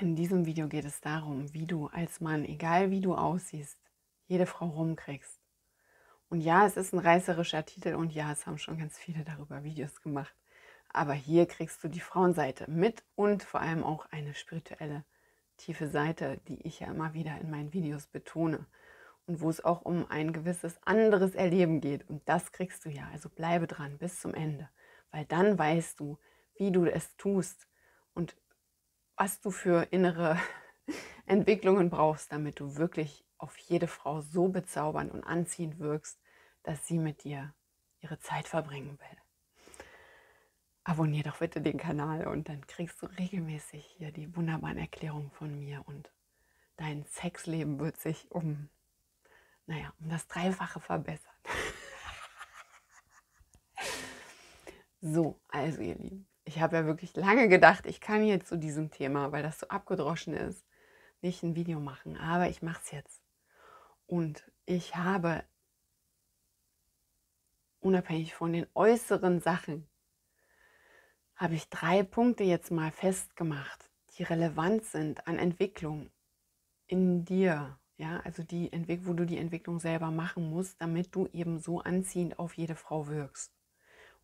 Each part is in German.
In diesem Video geht es darum, wie du als Mann, egal wie du aussiehst, jede Frau rumkriegst. Und ja, es ist ein reißerischer Titel und ja, es haben schon ganz viele darüber Videos gemacht. Aber hier kriegst du die Frauenseite mit und vor allem auch eine spirituelle, tiefe Seite, die ich ja immer wieder in meinen Videos betone. Und wo es auch um ein gewisses anderes Erleben geht. Und das kriegst du ja. Also bleibe dran bis zum Ende. Weil dann weißt du, wie du es tust. Und was du für innere Entwicklungen brauchst, damit du wirklich auf jede Frau so bezaubernd und anziehend wirkst, dass sie mit dir ihre Zeit verbringen will. Abonnier doch bitte den Kanal und dann kriegst du regelmäßig hier die wunderbaren Erklärungen von mir und dein Sexleben wird sich um, naja, um das Dreifache verbessern. so, also ihr Lieben, ich habe ja wirklich lange gedacht, ich kann jetzt zu diesem Thema, weil das so abgedroschen ist, nicht ein Video machen, aber ich mache es jetzt. Und ich habe, unabhängig von den äußeren Sachen, habe ich drei Punkte jetzt mal festgemacht, die relevant sind an Entwicklung in dir. Ja, also die Entwicklung, wo du die Entwicklung selber machen musst, damit du eben so anziehend auf jede Frau wirkst.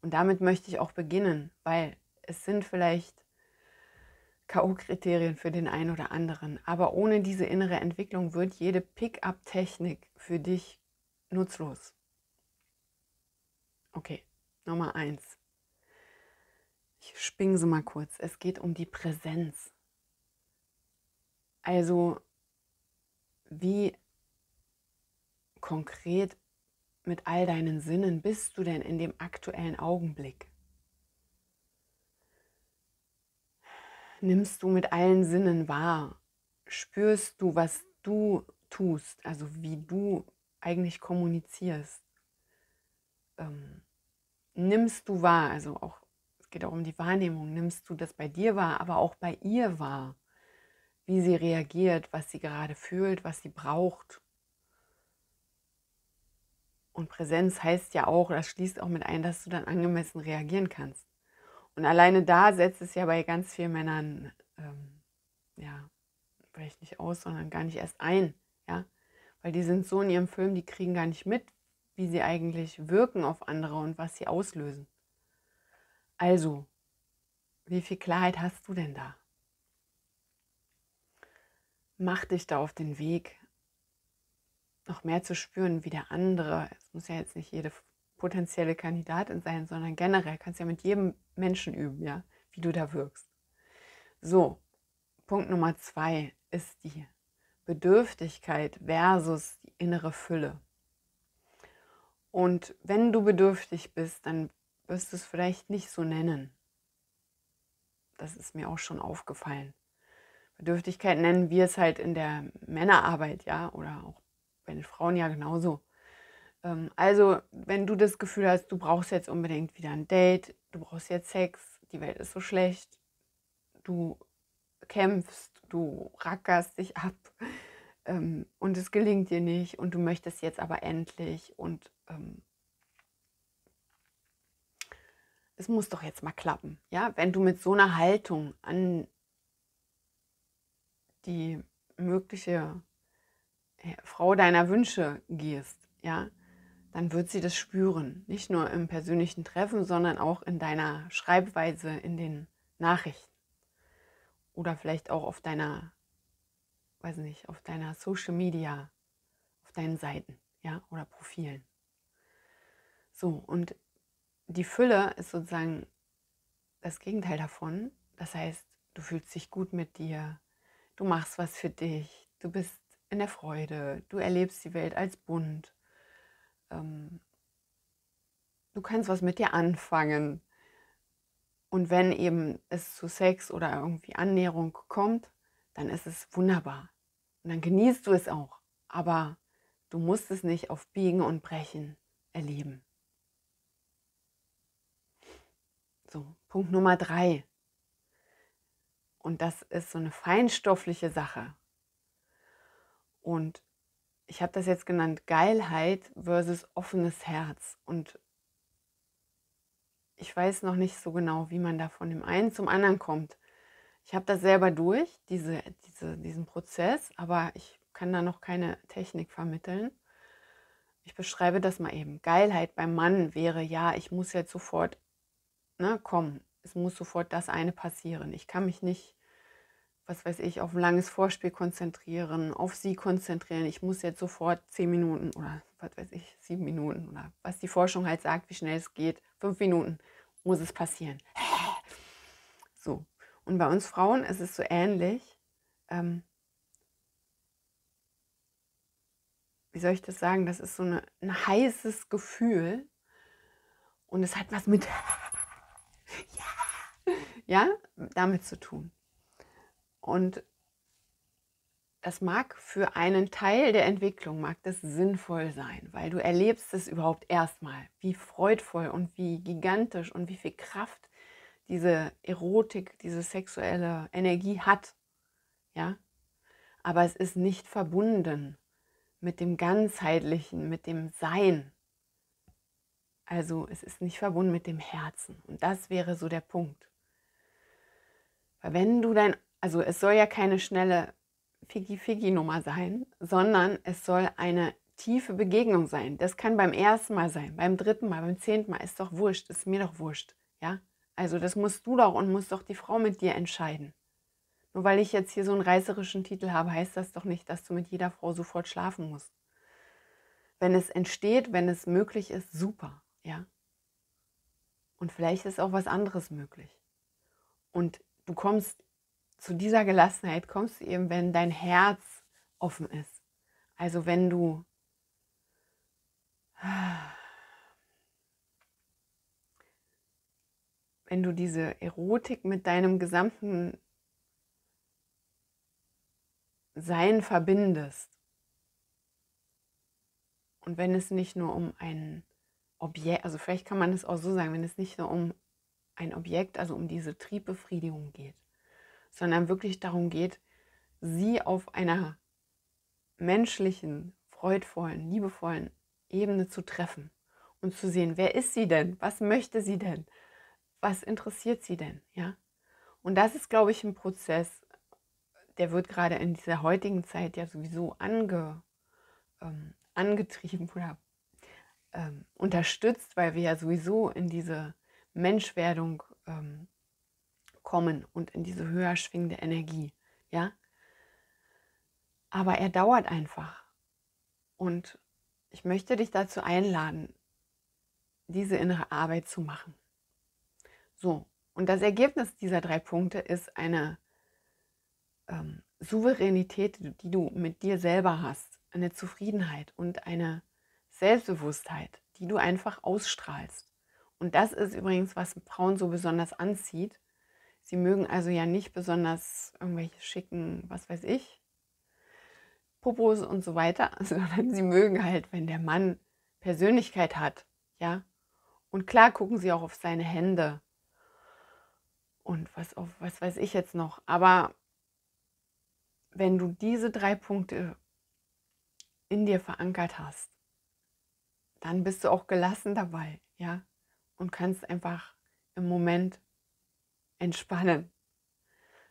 Und damit möchte ich auch beginnen, weil es sind vielleicht K.O.-Kriterien für den einen oder anderen. Aber ohne diese innere Entwicklung wird jede Pick-up-Technik für dich nutzlos. Okay, Nummer eins. Ich spinge sie mal kurz. Es geht um die Präsenz. Also, wie konkret mit all deinen Sinnen bist du denn in dem aktuellen Augenblick? nimmst du mit allen Sinnen wahr? Spürst du, was du tust, also wie du eigentlich kommunizierst? Ähm, nimmst du wahr, also auch, es geht auch um die Wahrnehmung, nimmst du das bei dir wahr, aber auch bei ihr wahr, wie sie reagiert, was sie gerade fühlt, was sie braucht. Und Präsenz heißt ja auch, das schließt auch mit ein, dass du dann angemessen reagieren kannst. Und alleine da setzt es ja bei ganz vielen Männern, ähm, ja, vielleicht nicht aus, sondern gar nicht erst ein, ja. Weil die sind so in ihrem Film, die kriegen gar nicht mit, wie sie eigentlich wirken auf andere und was sie auslösen. Also, wie viel Klarheit hast du denn da? Mach dich da auf den Weg, noch mehr zu spüren wie der andere. Es muss ja jetzt nicht jede potenzielle Kandidatin sein, sondern generell kannst du ja mit jedem Menschen üben, ja, wie du da wirkst. So, Punkt Nummer zwei ist die Bedürftigkeit versus die innere Fülle. Und wenn du bedürftig bist, dann wirst du es vielleicht nicht so nennen. Das ist mir auch schon aufgefallen. Bedürftigkeit nennen wir es halt in der Männerarbeit, ja, oder auch bei den Frauen ja genauso. Ähm, also, wenn du das Gefühl hast, du brauchst jetzt unbedingt wieder ein Date, du brauchst jetzt Sex, die Welt ist so schlecht, du kämpfst, du rackerst dich ab ähm, und es gelingt dir nicht und du möchtest jetzt aber endlich und ähm, es muss doch jetzt mal klappen. Ja, wenn du mit so einer Haltung an die mögliche äh, Frau deiner Wünsche gehst, ja, dann wird sie das spüren. Nicht nur im persönlichen Treffen, sondern auch in deiner Schreibweise, in den Nachrichten. Oder vielleicht auch auf deiner, weiß nicht, auf deiner Social Media, auf deinen Seiten, ja, oder Profilen. So, und die Fülle ist sozusagen das Gegenteil davon. Das heißt, du fühlst dich gut mit dir, du machst was für dich, du bist in der Freude, du erlebst die Welt als bunt, ähm, du kannst was mit dir anfangen. Und wenn eben es zu Sex oder irgendwie Annäherung kommt, dann ist es wunderbar. Und dann genießt du es auch. Aber du musst es nicht auf Biegen und Brechen erleben. So, Punkt Nummer drei. Und das ist so eine feinstoffliche Sache. Und ich habe das jetzt genannt, Geilheit versus offenes Herz. Und ich weiß noch nicht so genau, wie man da von dem einen zum anderen kommt. Ich habe das selber durch, diese, diese, diesen Prozess, aber ich kann da noch keine Technik vermitteln. Ich beschreibe das mal eben. Geilheit beim Mann wäre, ja, ich muss jetzt sofort ne, kommen. Es muss sofort das eine passieren. Ich kann mich nicht was weiß ich, auf ein langes Vorspiel konzentrieren, auf sie konzentrieren. Ich muss jetzt sofort zehn Minuten oder was weiß ich, sieben Minuten oder was die Forschung halt sagt, wie schnell es geht, fünf Minuten muss es passieren. So. Und bei uns Frauen ist es so ähnlich. Ähm, wie soll ich das sagen? Das ist so eine, ein heißes Gefühl und es hat was mit ja, damit zu tun. Und das mag für einen Teil der Entwicklung, mag das sinnvoll sein, weil du erlebst es überhaupt erstmal, wie freudvoll und wie gigantisch und wie viel Kraft diese Erotik, diese sexuelle Energie hat. Ja? Aber es ist nicht verbunden mit dem Ganzheitlichen, mit dem Sein. Also es ist nicht verbunden mit dem Herzen. Und das wäre so der Punkt. Weil wenn du dein also es soll ja keine schnelle Figi-Figi-Nummer sein, sondern es soll eine tiefe Begegnung sein. Das kann beim ersten Mal sein, beim dritten Mal, beim zehnten Mal, ist doch wurscht, ist mir doch wurscht. Ja? Also das musst du doch und muss doch die Frau mit dir entscheiden. Nur weil ich jetzt hier so einen reißerischen Titel habe, heißt das doch nicht, dass du mit jeder Frau sofort schlafen musst. Wenn es entsteht, wenn es möglich ist, super, ja. Und vielleicht ist auch was anderes möglich. Und du kommst zu dieser Gelassenheit kommst du eben, wenn dein Herz offen ist. Also wenn du wenn du diese Erotik mit deinem gesamten Sein verbindest und wenn es nicht nur um ein Objekt, also vielleicht kann man es auch so sagen, wenn es nicht nur um ein Objekt, also um diese Triebbefriedigung geht, sondern wirklich darum geht, sie auf einer menschlichen, freudvollen, liebevollen Ebene zu treffen und zu sehen, wer ist sie denn? Was möchte sie denn? Was interessiert sie denn? Ja? Und das ist, glaube ich, ein Prozess, der wird gerade in dieser heutigen Zeit ja sowieso ange, ähm, angetrieben oder ähm, unterstützt, weil wir ja sowieso in diese Menschwerdung ähm, kommen und in diese höher schwingende Energie, ja? Aber er dauert einfach. Und ich möchte dich dazu einladen, diese innere Arbeit zu machen. So, und das Ergebnis dieser drei Punkte ist eine ähm, Souveränität, die du mit dir selber hast, eine Zufriedenheit und eine Selbstbewusstheit, die du einfach ausstrahlst. Und das ist übrigens, was Frauen so besonders anzieht, Sie mögen also ja nicht besonders irgendwelche schicken, was weiß ich, Popos und so weiter, sondern sie mögen halt, wenn der Mann Persönlichkeit hat, ja. Und klar gucken sie auch auf seine Hände und was auf, was weiß ich jetzt noch. Aber wenn du diese drei Punkte in dir verankert hast, dann bist du auch gelassen dabei, ja, und kannst einfach im Moment entspannen.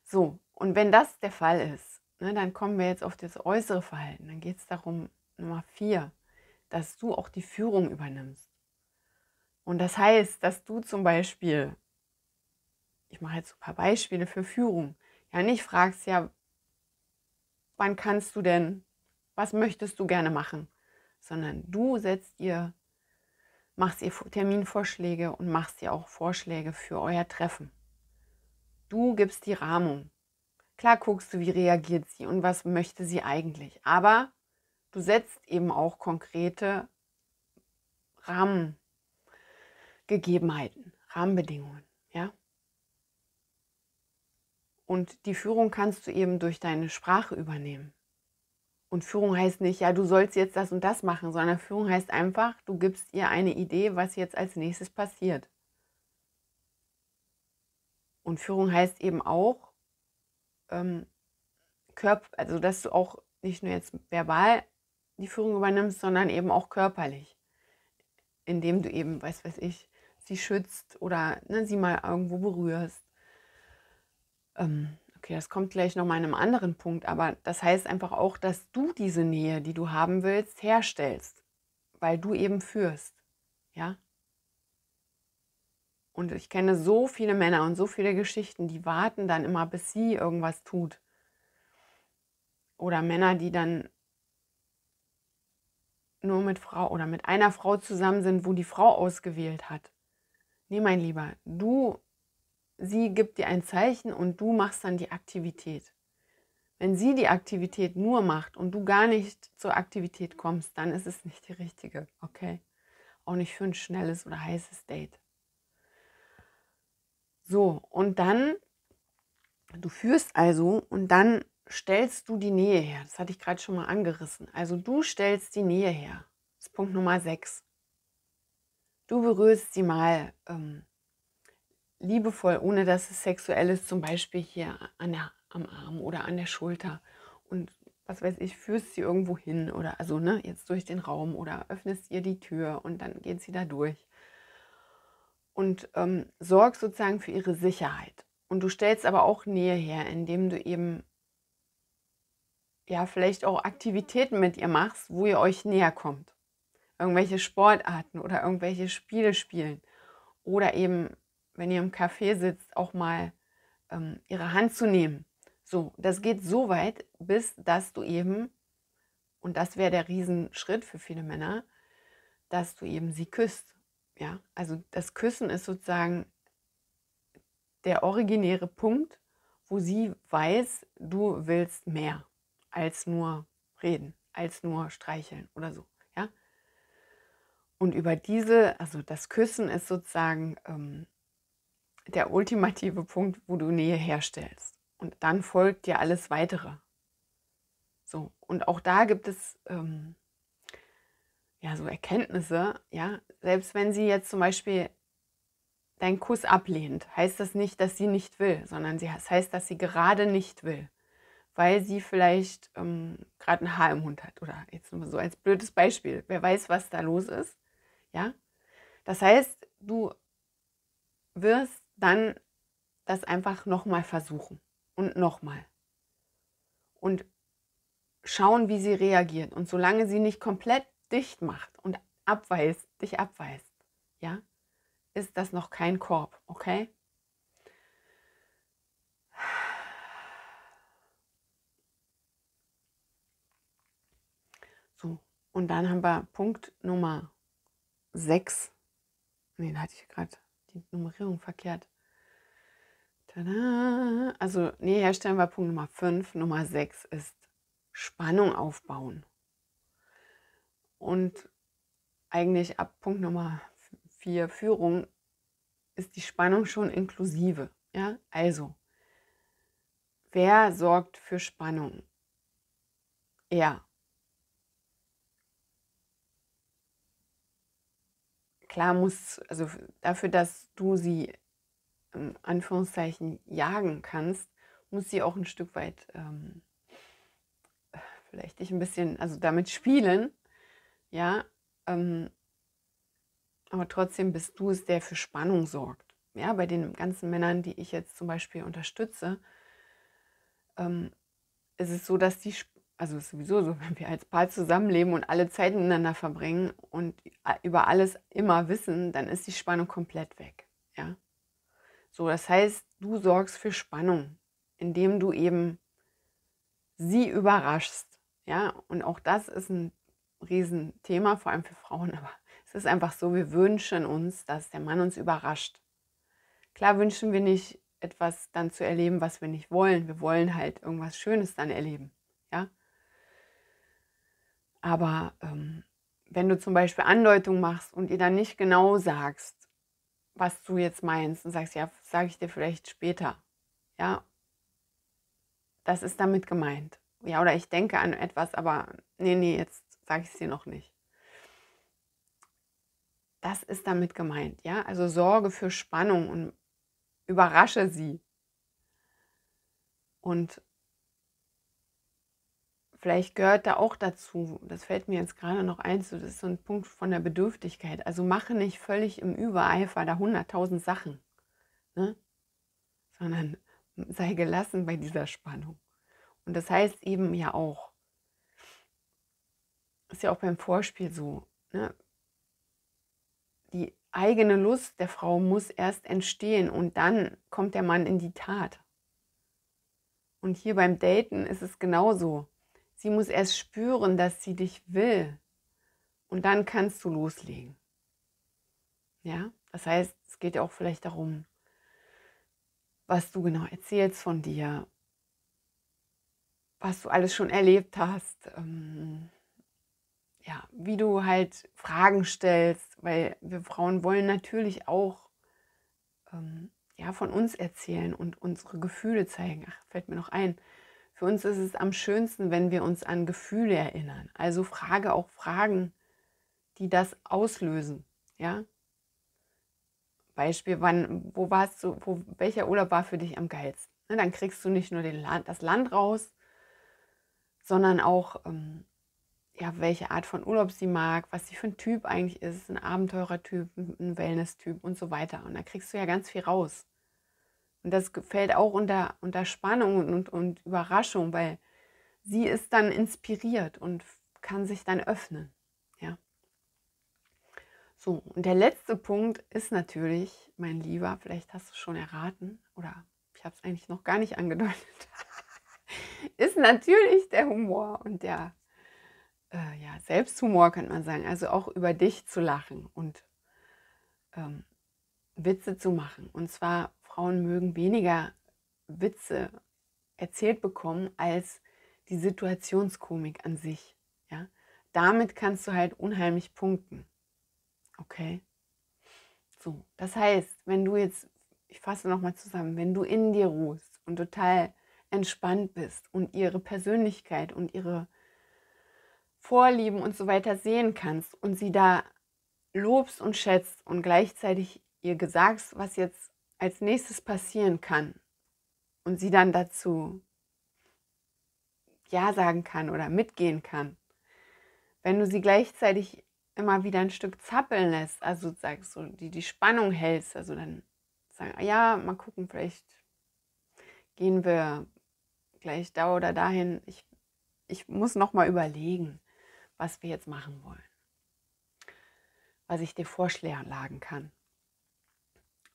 So, und wenn das der Fall ist, ne, dann kommen wir jetzt auf das äußere Verhalten. Dann geht es darum, Nummer vier, dass du auch die Führung übernimmst. Und das heißt, dass du zum Beispiel, ich mache jetzt ein paar Beispiele für Führung, ja nicht fragst, ja, wann kannst du denn, was möchtest du gerne machen, sondern du setzt ihr, machst ihr Terminvorschläge und machst ihr auch Vorschläge für euer Treffen. Du gibst die Rahmung. Klar guckst du, wie reagiert sie und was möchte sie eigentlich. Aber du setzt eben auch konkrete Rahmengegebenheiten, Rahmenbedingungen. Ja? Und die Führung kannst du eben durch deine Sprache übernehmen. Und Führung heißt nicht, ja, du sollst jetzt das und das machen, sondern Führung heißt einfach, du gibst ihr eine Idee, was jetzt als nächstes passiert. Und Führung heißt eben auch, ähm, Körper, also dass du auch nicht nur jetzt verbal die Führung übernimmst, sondern eben auch körperlich, indem du eben, weiß weiß ich, sie schützt oder ne, sie mal irgendwo berührst. Ähm, okay, das kommt gleich nochmal in einem anderen Punkt, aber das heißt einfach auch, dass du diese Nähe, die du haben willst, herstellst, weil du eben führst. Ja, und ich kenne so viele Männer und so viele Geschichten, die warten dann immer, bis sie irgendwas tut. Oder Männer, die dann nur mit Frau oder mit einer Frau zusammen sind, wo die Frau ausgewählt hat. Nee, mein Lieber, du, sie gibt dir ein Zeichen und du machst dann die Aktivität. Wenn sie die Aktivität nur macht und du gar nicht zur Aktivität kommst, dann ist es nicht die richtige, okay? Auch nicht für ein schnelles oder heißes Date. So, und dann, du führst also und dann stellst du die Nähe her. Das hatte ich gerade schon mal angerissen. Also du stellst die Nähe her. Das ist Punkt Nummer 6. Du berührst sie mal ähm, liebevoll, ohne dass es sexuell ist, zum Beispiel hier an der, am Arm oder an der Schulter. Und was weiß ich, führst sie irgendwo hin oder also ne, jetzt durch den Raum oder öffnest ihr die Tür und dann geht sie da durch und ähm, sorgst sozusagen für ihre Sicherheit. Und du stellst aber auch Nähe her, indem du eben ja vielleicht auch Aktivitäten mit ihr machst, wo ihr euch näher kommt. Irgendwelche Sportarten oder irgendwelche Spiele spielen. Oder eben, wenn ihr im Café sitzt, auch mal ähm, ihre Hand zu nehmen. So, das geht so weit, bis dass du eben, und das wäre der Riesenschritt für viele Männer, dass du eben sie küsst. Ja, also das Küssen ist sozusagen der originäre Punkt, wo sie weiß, du willst mehr als nur reden, als nur streicheln oder so. Ja? Und über diese, also das Küssen ist sozusagen ähm, der ultimative Punkt, wo du Nähe herstellst. Und dann folgt dir alles weitere. So, und auch da gibt es ähm, ja, so Erkenntnisse, ja, selbst wenn sie jetzt zum Beispiel deinen Kuss ablehnt, heißt das nicht, dass sie nicht will, sondern sie, das heißt, dass sie gerade nicht will, weil sie vielleicht ähm, gerade ein Haar im Hund hat oder jetzt nur so als blödes Beispiel, wer weiß, was da los ist, ja. Das heißt, du wirst dann das einfach nochmal versuchen und nochmal und schauen, wie sie reagiert. Und solange sie nicht komplett dicht macht und abweist, dich abweist, ja, ist das noch kein Korb, okay? So, und dann haben wir Punkt Nummer 6. Ne, da hatte ich gerade die Nummerierung verkehrt. Tada! Also, nee, herstellen wir Punkt Nummer 5. Nummer 6 ist Spannung aufbauen. Und eigentlich ab Punkt Nummer vier Führung ist die Spannung schon inklusive. Ja? Also, wer sorgt für Spannung? Er. Klar muss, also dafür, dass du sie in ähm, Anführungszeichen jagen kannst, muss sie auch ein Stück weit ähm, vielleicht dich ein bisschen, also damit spielen, ja, ähm, aber trotzdem bist du es, der für Spannung sorgt. Ja, bei den ganzen Männern, die ich jetzt zum Beispiel unterstütze, ähm, ist es so, dass die, also sowieso so, wenn wir als Paar zusammenleben und alle Zeit miteinander verbringen und über alles immer wissen, dann ist die Spannung komplett weg. Ja, so, das heißt, du sorgst für Spannung, indem du eben sie überraschst. Ja, und auch das ist ein Riesenthema, vor allem für Frauen, aber es ist einfach so, wir wünschen uns, dass der Mann uns überrascht. Klar wünschen wir nicht, etwas dann zu erleben, was wir nicht wollen. Wir wollen halt irgendwas Schönes dann erleben, ja. Aber ähm, wenn du zum Beispiel Andeutung machst und ihr dann nicht genau sagst, was du jetzt meinst und sagst, ja, sage ich dir vielleicht später, ja, das ist damit gemeint. Ja, oder ich denke an etwas, aber nee, nee, jetzt sage ich es dir noch nicht. Das ist damit gemeint, ja? Also sorge für Spannung und überrasche sie. Und vielleicht gehört da auch dazu, das fällt mir jetzt gerade noch ein, so, das ist so ein Punkt von der Bedürftigkeit. Also mache nicht völlig im Übereifer da 100.000 Sachen, ne? sondern sei gelassen bei dieser Spannung. Und das heißt eben ja auch, ist ja auch beim Vorspiel so. Ne? Die eigene Lust der Frau muss erst entstehen und dann kommt der Mann in die Tat. Und hier beim Daten ist es genauso. Sie muss erst spüren, dass sie dich will. Und dann kannst du loslegen. Ja, das heißt, es geht ja auch vielleicht darum, was du genau erzählst von dir, was du alles schon erlebt hast, ähm, ja, wie du halt Fragen stellst, weil wir Frauen wollen natürlich auch ähm, ja, von uns erzählen und unsere Gefühle zeigen. Ach, fällt mir noch ein. Für uns ist es am schönsten, wenn wir uns an Gefühle erinnern. Also frage auch Fragen, die das auslösen. Ja? Beispiel, wann, wo warst du, wo, welcher Urlaub war für dich am geilsten? Ne, dann kriegst du nicht nur den Land, das Land raus, sondern auch ähm, ja, welche Art von Urlaub sie mag, was sie für ein Typ eigentlich ist, ein Abenteurer-Typ, ein Wellness-Typ und so weiter. Und da kriegst du ja ganz viel raus. Und das fällt auch unter, unter Spannung und, und Überraschung, weil sie ist dann inspiriert und kann sich dann öffnen. Ja. So, und der letzte Punkt ist natürlich, mein Lieber, vielleicht hast du es schon erraten oder ich habe es eigentlich noch gar nicht angedeutet, ist natürlich der Humor und der äh, ja, Selbsthumor, könnte man sagen. Also auch über dich zu lachen und ähm, Witze zu machen. Und zwar, Frauen mögen weniger Witze erzählt bekommen als die Situationskomik an sich. Ja? Damit kannst du halt unheimlich punkten. Okay? So, das heißt, wenn du jetzt, ich fasse nochmal zusammen, wenn du in dir ruhst und total entspannt bist und ihre Persönlichkeit und ihre Vorlieben und so weiter sehen kannst und sie da lobst und schätzt und gleichzeitig ihr gesagt, was jetzt als nächstes passieren kann und sie dann dazu Ja sagen kann oder mitgehen kann. Wenn du sie gleichzeitig immer wieder ein Stück zappeln lässt, also sagst so, die, die Spannung hältst, also dann sagen, ah ja, mal gucken, vielleicht gehen wir gleich da oder dahin. Ich, ich muss noch mal überlegen was wir jetzt machen wollen, was ich dir vorschlagen kann.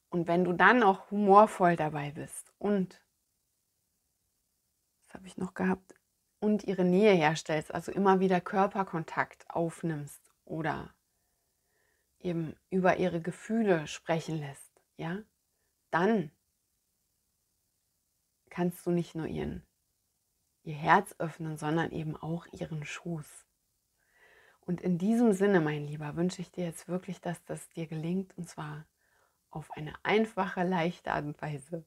Und wenn du dann auch humorvoll dabei bist und, das habe ich noch gehabt, und ihre Nähe herstellst, also immer wieder Körperkontakt aufnimmst oder eben über ihre Gefühle sprechen lässt, ja, dann kannst du nicht nur ihren, ihr Herz öffnen, sondern eben auch ihren Schoß. Und in diesem Sinne, mein Lieber, wünsche ich dir jetzt wirklich, dass das dir gelingt und zwar auf eine einfache, leichte Art und Weise,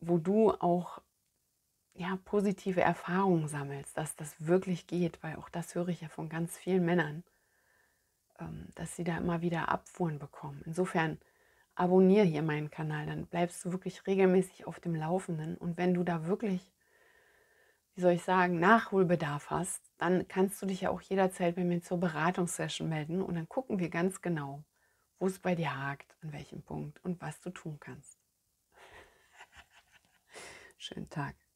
wo du auch ja, positive Erfahrungen sammelst, dass das wirklich geht, weil auch das höre ich ja von ganz vielen Männern, ähm, dass sie da immer wieder Abfuhren bekommen. Insofern abonniere hier meinen Kanal, dann bleibst du wirklich regelmäßig auf dem Laufenden und wenn du da wirklich wie soll ich sagen, Nachholbedarf hast, dann kannst du dich ja auch jederzeit bei mir zur Beratungssession melden und dann gucken wir ganz genau, wo es bei dir hakt, an welchem Punkt und was du tun kannst. Schönen Tag.